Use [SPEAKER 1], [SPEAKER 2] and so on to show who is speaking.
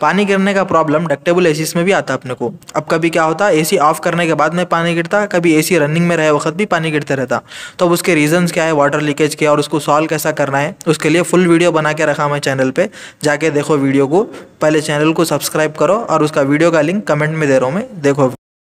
[SPEAKER 1] पानी गिरने का प्रॉब्लम डक्टेबल ए में भी आता अपने को अब कभी क्या होता है ए ऑफ करने के बाद में पानी गिरता कभी ए रनिंग में रहे वक्त भी पानी गिरते रहता तो अब उसके रीजन्स क्या है वाटर लीकेज के और उसको सॉल्व कैसा करना है उसके लिए फुल वीडियो बना के रखा मैं चैनल पर जाके देखो वीडियो को पहले चैनल को सब्सक्राइब करो और उसका वीडियो का लिंक कमेंट में दे रहा हूँ मैं देखो